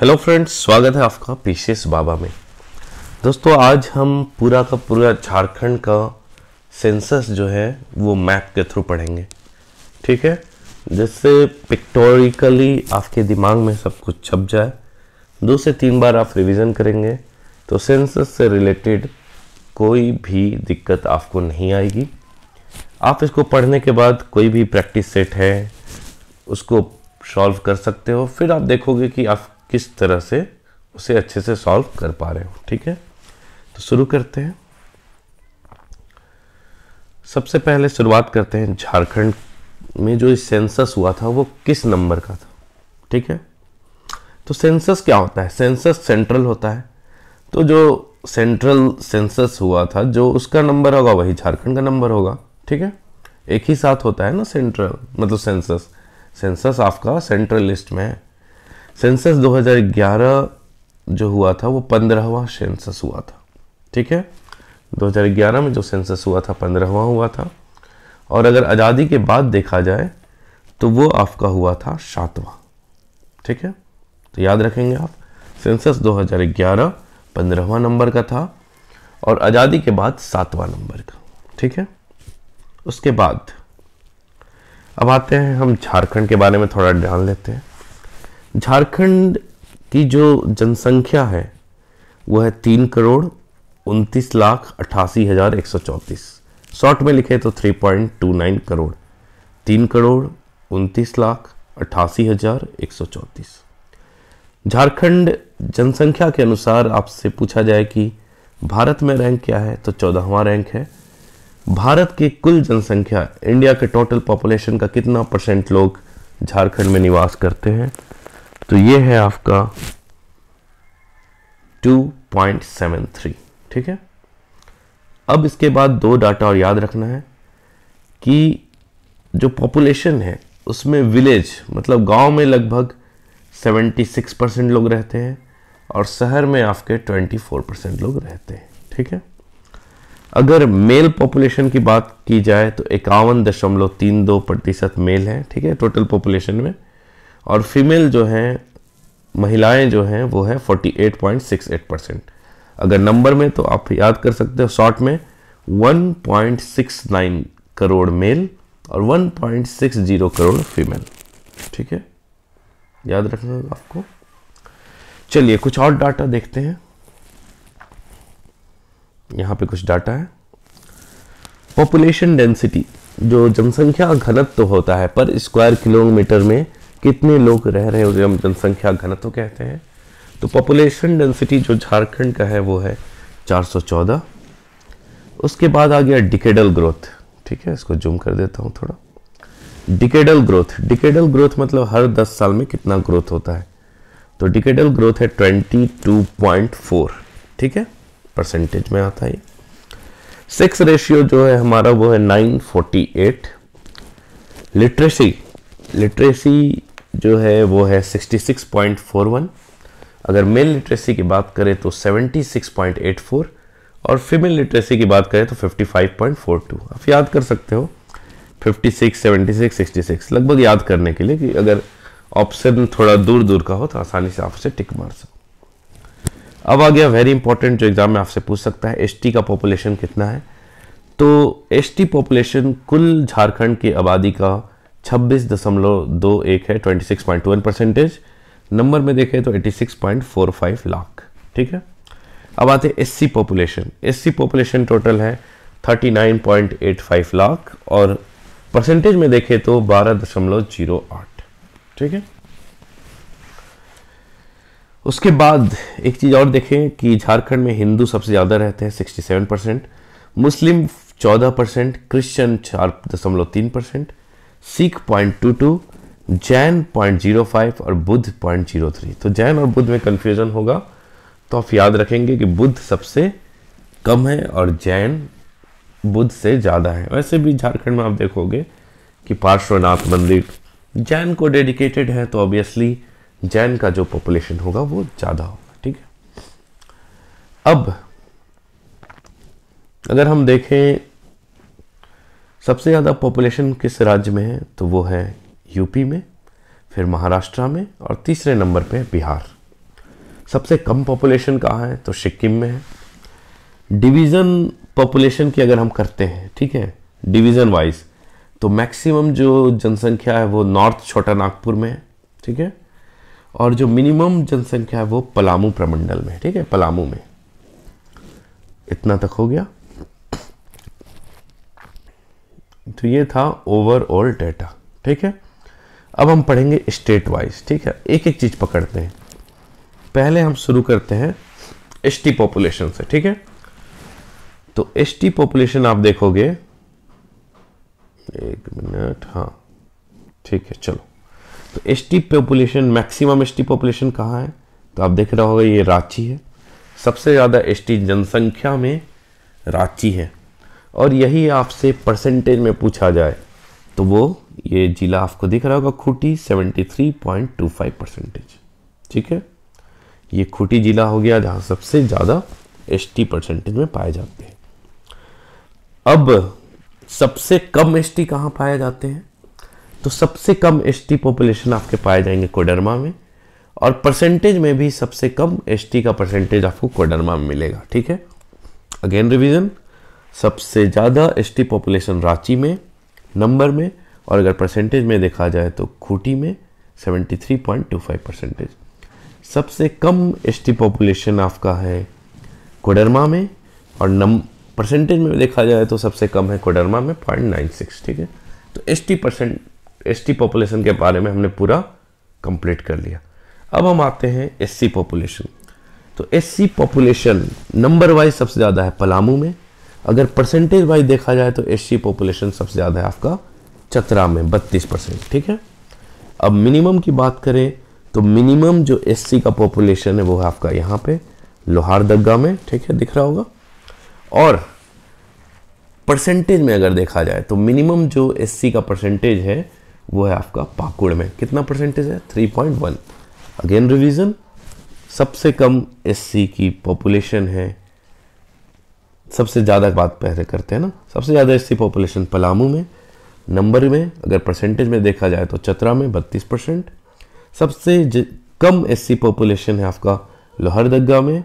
hello friends स्वागत है आपका पीशेस बाबा में दोस्तों आज हम पूरा का पूरा झारखंड का सेंसस जो है वो मैप के थ्रू पढ़ेंगे ठीक है जिससे पिक्टोरिकली आपके दिमाग में सब कुछ छप जाए दो से तीन बार आप रिवीजन करेंगे तो सेंसस से रिलेटेड कोई भी दिक्कत आपको नहीं आएगी आप इसको पढ़ने के बाद कोई भी प्रैक्टिस सेट है उसको सॉल्व कर सकते हो फिर आप देखोगे कि आप किस तरह से उसे अच्छे से सॉल्व कर पा रहे हो ठीक है तो शुरू करते हैं सबसे पहले शुरुआत करते हैं झारखंड में जो सेंसस हुआ था वो किस नंबर का था ठीक है तो सेंसस क्या होता है सेंसस सेंट्रल होता है तो जो सेंट्रल सेंसस हुआ था जो उसका नंबर होगा वही झारखंड का नंबर होगा ठीक है एक ही साथ होता है ना सेंट्रल मतलब सेंसस सेंसस आपका सेंट्रल लिस्ट में है सेंसस 2011 जो हुआ था वो पंद्रहवा सेंसस हुआ था ठीक है 2011 में जो सेंसस हुआ था पंद्रहवा हुआ था और अगर आज़ादी के बाद देखा जाए तो वो आपका हुआ था सातवां ठीक है तो याद रखेंगे आप सेंसस 2011 हज़ार नंबर का था और आज़ादी के बाद सातवां नंबर का ठीक है उसके बाद अब आते हैं हम झारखंड के बारे में थोड़ा जान लेते हैं झारखंड की जो जनसंख्या है वह है तीन करोड़ उनतीस लाख अट्ठासी हज़ार एक सौ चौंतीस शॉर्ट में लिखे तो three point two nine crore तीन करोड़ उनतीस लाख अट्ठासी हज़ार एक सौ चौंतीस झारखंड जनसंख्या के अनुसार आपसे पूछा जाए कि भारत में रैंक क्या है तो चौदहवा रैंक है भारत की कुल जनसंख्या इंडिया के टोटल पॉपुलेशन का कितना परसेंट लोग झारखंड में निवास करते हैं तो ये है आपका 2.73 ठीक है अब इसके बाद दो डाटा और याद रखना है कि जो पॉपुलेशन है उसमें विलेज मतलब गांव में लगभग 76 परसेंट लोग रहते हैं और शहर में आपके 24 परसेंट लोग रहते हैं ठीक है अगर मेल पॉपुलेशन की बात की जाए तो इक्यावन दशमलव तीन दो प्रतिशत मेल है ठीक है टोटल पॉपुलेशन में और फीमेल जो हैं महिलाएं जो हैं वो है 48.68 परसेंट अगर नंबर में तो आप याद कर सकते हो शॉर्ट में 1.69 करोड़ मेल और 1.60 करोड़ फीमेल ठीक है याद रखना आपको चलिए कुछ और डाटा देखते हैं यहाँ पे कुछ डाटा है पॉपुलेशन डेंसिटी जो जनसंख्या घनत्व तो होता है पर स्क्वायर किलोमीटर में कितने लोग रह रहे हैं उसे हम जनसंख्या घनत्व कहते हैं तो पॉपुलेशन डेंसिटी जो झारखंड का है वो है 414 उसके बाद आ गया डिकेडल ग्रोथ ठीक है इसको जूम कर देता हूँ थोड़ा डिकेडल ग्रोथ डिकेडल ग्रोथ मतलब हर 10 साल में कितना ग्रोथ होता है तो डिकेडल ग्रोथ है 22.4 ठीक है परसेंटेज में आता है सेक्स रेशियो जो है हमारा वो है 948 लिटरेसी लिटरेसी जो है वो है 66.41 अगर मेल लिटरेसी की बात करें तो 76.84 और फीमेल लिटरेसी की बात करें तो 55.42 आप याद कर सकते हो 56, 76, 66 लगभग याद करने के लिए कि अगर ऑप्शन थोड़ा दूर दूर का हो तो आसानी से आप उसे टिक मार सको अब आ गया वेरी इंपॉर्टेंट जो एग्ज़ाम में आपसे पूछ सकता है एसटी का पॉपुलेशन कितना है तो एसटी पॉपुलेशन कुल झारखंड की आबादी का छब्बीस दशमलव दो एक है twenty six point one percentage number में देखें तो eighty six point four five lakh ठीक है अब आते हैं SC population SC population total है thirty nine point eight five lakh और परसेंटेज में देखें तो बारह दशमलव जीरो आठ ठीक है उसके बाद एक चीज़ और देखें कि झारखंड में हिंदू सबसे ज़्यादा रहते हैं सिक्सटी सेवन परसेंट मुस्लिम चौदह परसेंट क्रिश्चन चार दशमलव तीन percent Sikh point two two Jain point zero five और बुद्ध पॉइंट जीरो थ्री तो जैन और बुद्ध में कन्फ्यूज़न होगा तो आप याद रखेंगे कि बुद्ध सबसे कम है और जैन बुद्ध से ज़्यादा है वैसे भी झारखंड में आप देखोगे कि पार्श्वनाथ मंदिर जैन को डेडिकेटेड है तो ऑब्वियसली जैन का जो पॉपुलेशन होगा वो ज़्यादा होगा ठीक है अब अगर हम देखें सबसे ज़्यादा पॉपुलेशन किस राज्य में है तो वो है यूपी में फिर महाराष्ट्र में और तीसरे नंबर पे बिहार सबसे कम पॉपुलेशन कहाँ है तो सिक्किम में है डिवीज़न पॉपुलेशन की अगर हम करते हैं ठीक है डिवीज़न वाइज तो मैक्सिमम जो जनसंख्या है वो नॉर्थ छोटा नागपुर में है ठीक है और जो मिनिमम जनसंख्या है वो पलामू प्रमंडल में ठीक है पलामू में इतना तक हो गया तो ये था ओवरऑल डेटा ठीक है अब हम पढ़ेंगे स्टेट वाइज ठीक है एक एक चीज़ पकड़ते हैं पहले हम शुरू करते हैं एस टी पॉपुलेशन से ठीक है तो एस टी पॉपुलेशन आप देखोगे एक मिनट हाँ ठीक है चलो तो S T population maximum S T population कहाँ है तो आप देख रहे होगा ये रांची है सबसे ज़्यादा एस टी जनसंख्या में रांची है और यही आपसे परसेंटेज में पूछा जाए तो वो ये जिला आपको दिख रहा होगा खूटी 73.25 परसेंटेज ठीक है ये खूटी जिला हो गया जहाँ सबसे ज़्यादा एस परसेंटेज में पाए जाते हैं अब सबसे कम एस टी कहाँ पाए जाते हैं तो सबसे कम एस पॉपुलेशन आपके पाए जाएंगे कोडरमा में और परसेंटेज में भी सबसे कम एस का परसेंटेज आपको कोडरमा में मिलेगा ठीक है अगेन रिवीजन सबसे ज़्यादा एस टी पॉपुलेशन रांची में नंबर में और अगर परसेंटेज में देखा जाए तो खूटी में 73.25 परसेंटेज सबसे कम एस टी पॉपुलेशन आपका है कोडरमा में और नम परसेंटेज में देखा जाए तो सबसे कम है कोडरमा में पॉइंट नाइन सिक्स ठीक है तो S T percent S T population के बारे में हमने पूरा कंप्लीट कर लिया अब हम आते हैं एस सी पॉपुलेशन तो S C population number wise सबसे ज़्यादा है पलामू में अगर परसेंटेज वाइज देखा जाए तो एस पॉपुलेशन सबसे ज़्यादा है आपका चतरा में बत्तीस परसेंट ठीक है अब मिनिमम की बात करें तो मिनिमम जो एस का पॉपुलेशन है वो है आपका यहाँ पे लोहारदगा में ठीक है दिख रहा होगा और परसेंटेज में अगर देखा जाए तो मिनिमम जो एस का परसेंटेज है वो है आपका पाकुड़ में कितना परसेंटेज है 3.1 अगेन रिवीजन सबसे कम एस की पॉपुलेशन है सबसे ज़्यादा बात पहले करते हैं ना सबसे ज़्यादा इसकी पॉपुलेशन पलामू में नंबर में अगर परसेंटेज में देखा जाए तो चतरा में बत्तीस परसेंट सबसे कम एस पॉपुलेशन है आपका लोहरदगा में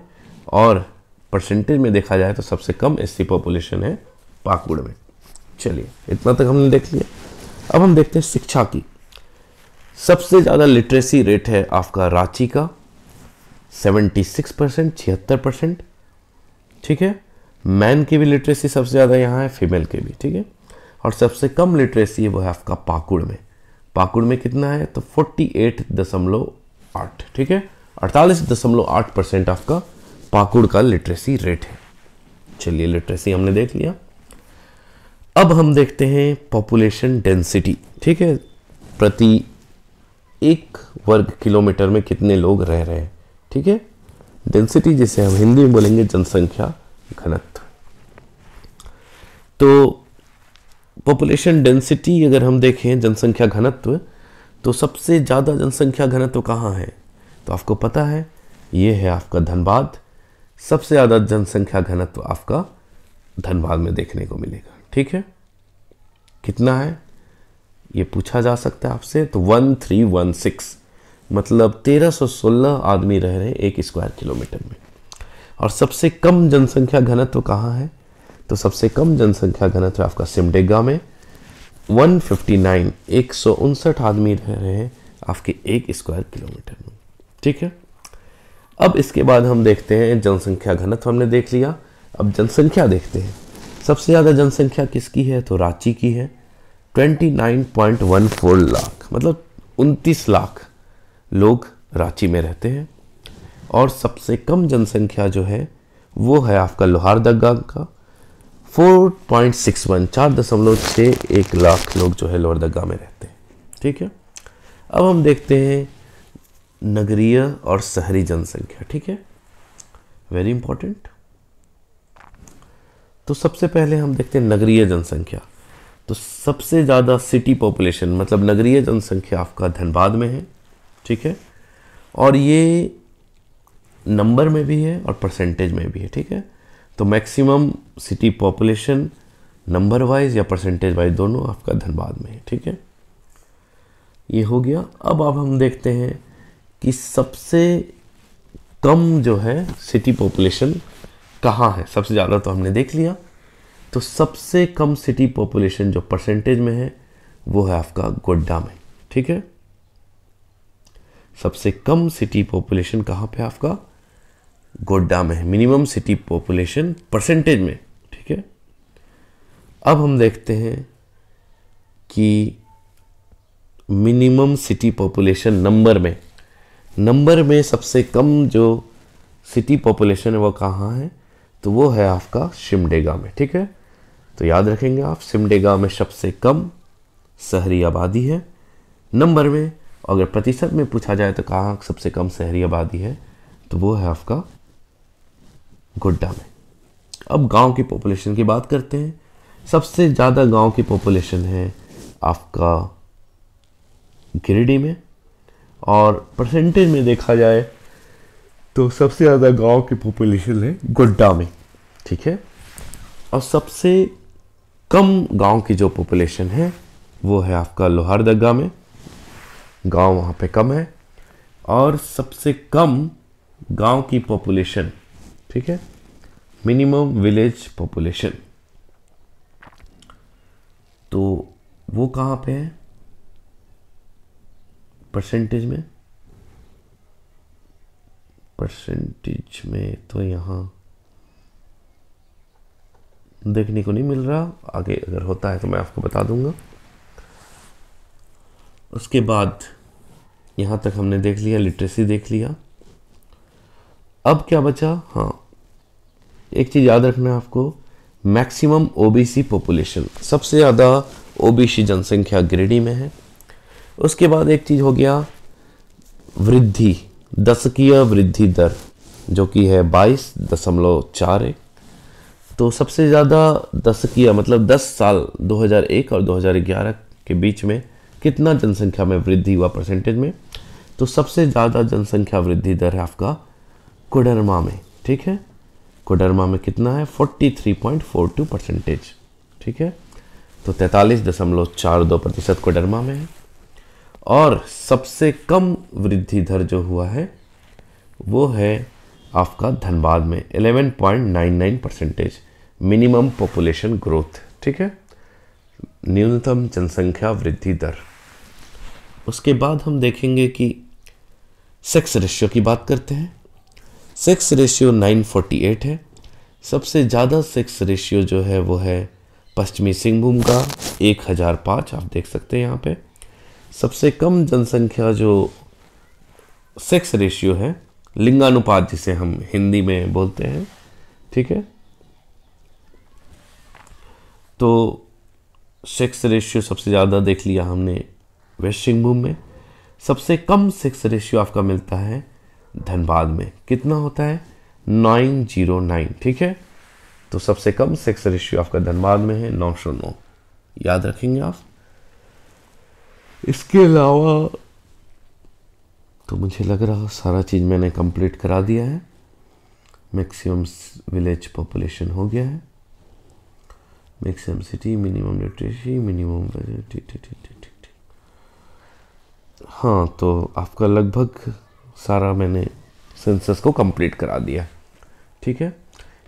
और परसेंटेज में देखा जाए तो सबसे कम एस पॉपुलेशन है पाकुड़ में चलिए इतना तक हमने देख लिया अब हम देखते हैं शिक्षा की सबसे ज़्यादा लिटरेसी रेट है आपका रांची का 76 परसेंट छिहत्तर परसेंट ठीक है मैन की भी लिटरेसी सबसे ज़्यादा यहाँ है फीमेल के भी ठीक है और सबसे कम लिटरेसी है वो है आपका पाकुड़ में पाकुड़ में कितना है तो फोर्टी एट दशमलव आठ ठीक है अड़तालीस दशमलव आठ परसेंट आपका पाकुड़ का लिटरेसी रेट है चलिए लिटरेसी हमने देख लिया अब हम देखते हैं पॉपुलेशन डेंसिटी ठीक है प्रति एक वर्ग किलोमीटर में कितने लोग रह रहे हैं ठीक है डेंसिटी जिसे हम हिंदी में बोलेंगे जनसंख्या घनत्व तो पॉपुलेशन डेंसिटी अगर हम देखें जनसंख्या घनत्व तो सबसे ज़्यादा जनसंख्या घनत्व कहाँ है तो आपको पता है ये है आपका धनबाद सबसे ज़्यादा जनसंख्या घनत्व आपका धनबाद में देखने को मिलेगा ठीक है कितना है ये पूछा जा सकता है आपसे तो वन थ्री वन सिक्स मतलब तेरह सौ सोलह आदमी रह रहे हैं एक स्क्वायर किलोमीटर में और सबसे कम जनसंख्या घनत्व कहाँ है तो सबसे कम जनसंख्या घनत्व आपका सिमडेगा में 159 एक सौ उनसठ आदमी रह रहे हैं आपके एक स्क्वायर किलोमीटर में ठीक है अब इसके बाद हम देखते हैं जनसंख्या घनत्व हमने देख लिया अब जनसंख्या देखते हैं सबसे ज़्यादा जनसंख्या किसकी है तो रांची की है 29.14 लाख मतलब 29 लाख लोग रांची में रहते हैं और सबसे कम जनसंख्या जो है वो है आपका लोहारदगा का 4.61 चार दशमलव छः एक लाख लोग जो है लोहरदगा में रहते हैं ठीक है अब हम देखते हैं नगरीय और शहरी जनसंख्या ठीक है वेरी इंपॉर्टेंट तो सबसे पहले हम देखते हैं नगरीय जनसंख्या तो सबसे ज़्यादा सिटी पॉपुलेशन मतलब नगरीय जनसंख्या आपका धनबाद में है ठीक है और ये नंबर में भी है और परसेंटेज में भी है ठीक है तो maximum city population number wise या परसेंटेज वाइज दोनों आपका धनबाद में है ठीक है ये हो गया अब अब हम देखते हैं कि सबसे कम जो है सिटी पॉपुलेशन कहाँ है सबसे ज़्यादा तो हमने देख लिया तो सबसे कम सिटी पॉपुलेशन जो परसेंटेज में है वो है आपका गोड्डा में ठीक है सबसे कम सिटी पॉपुलेशन कहाँ पे आपका गोड्डा में है मिनिमम सिटी पॉपुलेशन परसेंटेज में ठीक है अब हम देखते हैं कि मिनिमम सिटी पॉपुलेशन नंबर में नंबर में सबसे कम जो सिटी पॉपुलेशन है वो कहाँ है तो वो है आपका शिमडेगा में ठीक है तो याद रखेंगे आप सिमडेगा में सबसे कम शहरी आबादी है नंबर में अगर प्रतिशत में पूछा जाए तो कहाँ सबसे कम शहरी आबादी है तो वो है आपका गोड्डा में अब गांव की पॉपुलेशन की बात करते हैं सबसे ज़्यादा गांव की पॉपुलेशन है आपका गिरिडीह में और परसेंटेज में देखा जाए तो सबसे ज़्यादा गांव की पॉपुलेशन है गोड्डा में ठीक है और सबसे कम गांव की जो पॉपुलेशन है वो है आपका लोहारदगा में गांव वहाँ पे कम है और सबसे कम गांव की पॉपुलेशन ठीक है मिनिमम विलेज पॉपुलेशन तो वो कहाँ पे है परसेंटेज में परसेंटेज में तो यहाँ देखने को नहीं मिल रहा आगे अगर होता है तो मैं आपको बता दूंगा उसके बाद यहाँ तक हमने देख लिया लिटरेसी देख लिया अब क्या बचा हाँ एक चीज़ याद रखना आपको मैक्सिमम ओबीसी पॉपुलेशन सबसे ज़्यादा ओबीसी जनसंख्या गिरिडीह में है उसके बाद एक चीज़ हो गया वृद्धि दशकीय वृद्धि दर जो कि है बाईस दशमलव चार एक तो सबसे ज़्यादा दशकीय मतलब 10 साल 2001 और 2011 के बीच में कितना जनसंख्या में वृद्धि हुआ परसेंटेज में तो सबसे ज़्यादा जनसंख्या वृद्धि दर है आपका कोडरमा में ठीक है कोडरमा में कितना है 43.42 परसेंटेज ठीक है तो तैंतालीस दशमलव चार दो प्रतिशत कोडरमा में है और सबसे कम वृद्धि दर जो हुआ है वो है आपका धनबाद में 11.99 परसेंटेज मिनिमम पॉपुलेशन ग्रोथ ठीक है न्यूनतम जनसंख्या वृद्धि दर उसके बाद हम देखेंगे कि सेक्स रेशियो की बात करते हैं sex ratio nine forty eight है सबसे ज़्यादा सेक्स रेशियो जो है वो है पश्चिमी सिंहभूम का एक हज़ार पाँच आप देख सकते हैं यहाँ पे सबसे कम जनसंख्या जो सेक्स रेशियो है लिंगानुपात जिसे हम हिंदी में बोलते हैं ठीक है तो सेक्स रेशियो सबसे ज़्यादा देख लिया हमने वेस्ट सिंहभूम में सबसे कम सेक्स रेशियो आपका मिलता है धनबाद में कितना होता है नाइन जीरो नाइन ठीक है तो सबसे कम सेक्स रेशियो आपका धनबाद में है नौ सौ नौ याद रखेंगे आप इसके अलावा तो मुझे लग रहा सारा चीज़ मैंने कंप्लीट करा दिया है मैक्सिमम विलेज पॉपुलेशन हो गया है maximum city minimum literacy minimum ठीक ठीक ठीक ठीक ठीक हाँ तो आपका लगभग सारा मैंने सेंसस को कंप्लीट करा दिया ठीक है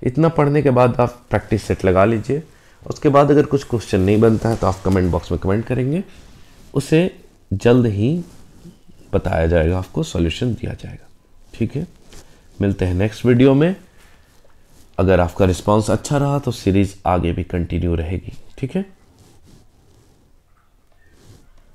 इतना पढ़ने के बाद आप प्रैक्टिस सेट लगा लीजिए उसके बाद अगर कुछ क्वेश्चन नहीं बनता है तो आप कमेंट बॉक्स में कमेंट करेंगे उसे जल्द ही बताया जाएगा आपको सॉल्यूशन दिया जाएगा ठीक है मिलते हैं नेक्स्ट वीडियो में अगर आपका रिस्पांस अच्छा रहा तो सीरीज़ आगे भी कंटिन्यू रहेगी ठीक है